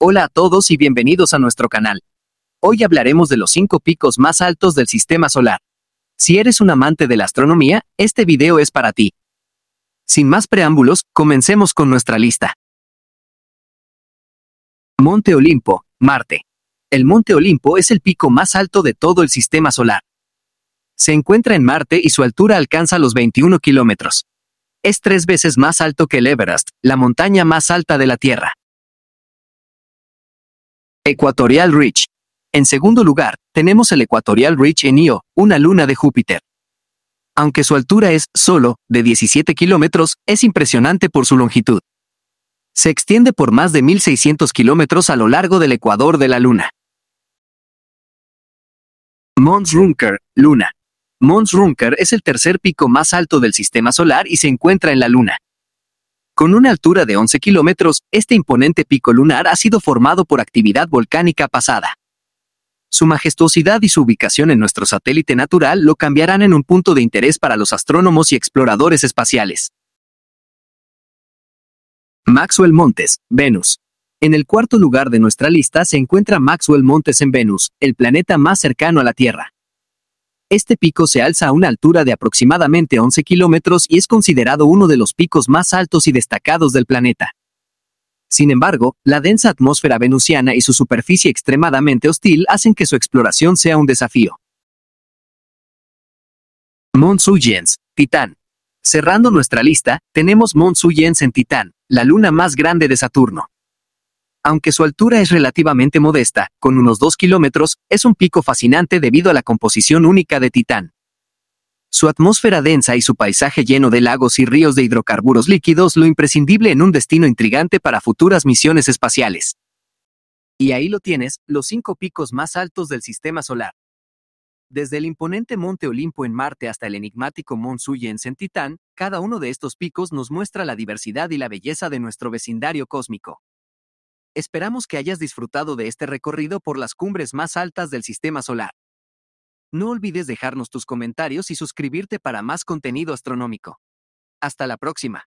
Hola a todos y bienvenidos a nuestro canal. Hoy hablaremos de los cinco picos más altos del sistema solar. Si eres un amante de la astronomía, este video es para ti. Sin más preámbulos, comencemos con nuestra lista. Monte Olimpo, Marte. El Monte Olimpo es el pico más alto de todo el sistema solar. Se encuentra en Marte y su altura alcanza los 21 kilómetros. Es tres veces más alto que el Everest, la montaña más alta de la Tierra. Ecuatorial Ridge. En segundo lugar, tenemos el Ecuatorial Ridge en Io, una luna de Júpiter. Aunque su altura es, solo, de 17 kilómetros, es impresionante por su longitud. Se extiende por más de 1.600 kilómetros a lo largo del ecuador de la Luna. Mons Runker, Luna. Mons Runker es el tercer pico más alto del Sistema Solar y se encuentra en la Luna. Con una altura de 11 kilómetros, este imponente pico lunar ha sido formado por actividad volcánica pasada. Su majestuosidad y su ubicación en nuestro satélite natural lo cambiarán en un punto de interés para los astrónomos y exploradores espaciales. Maxwell Montes, Venus. En el cuarto lugar de nuestra lista se encuentra Maxwell Montes en Venus, el planeta más cercano a la Tierra. Este pico se alza a una altura de aproximadamente 11 kilómetros y es considerado uno de los picos más altos y destacados del planeta. Sin embargo, la densa atmósfera venusiana y su superficie extremadamente hostil hacen que su exploración sea un desafío. Mont Titán. Cerrando nuestra lista, tenemos Mont en Titán, la luna más grande de Saturno. Aunque su altura es relativamente modesta, con unos 2 kilómetros, es un pico fascinante debido a la composición única de Titán. Su atmósfera densa y su paisaje lleno de lagos y ríos de hidrocarburos líquidos lo imprescindible en un destino intrigante para futuras misiones espaciales. Y ahí lo tienes, los cinco picos más altos del sistema solar. Desde el imponente Monte Olimpo en Marte hasta el enigmático Mont Suyens en Titán, cada uno de estos picos nos muestra la diversidad y la belleza de nuestro vecindario cósmico. Esperamos que hayas disfrutado de este recorrido por las cumbres más altas del sistema solar. No olvides dejarnos tus comentarios y suscribirte para más contenido astronómico. Hasta la próxima.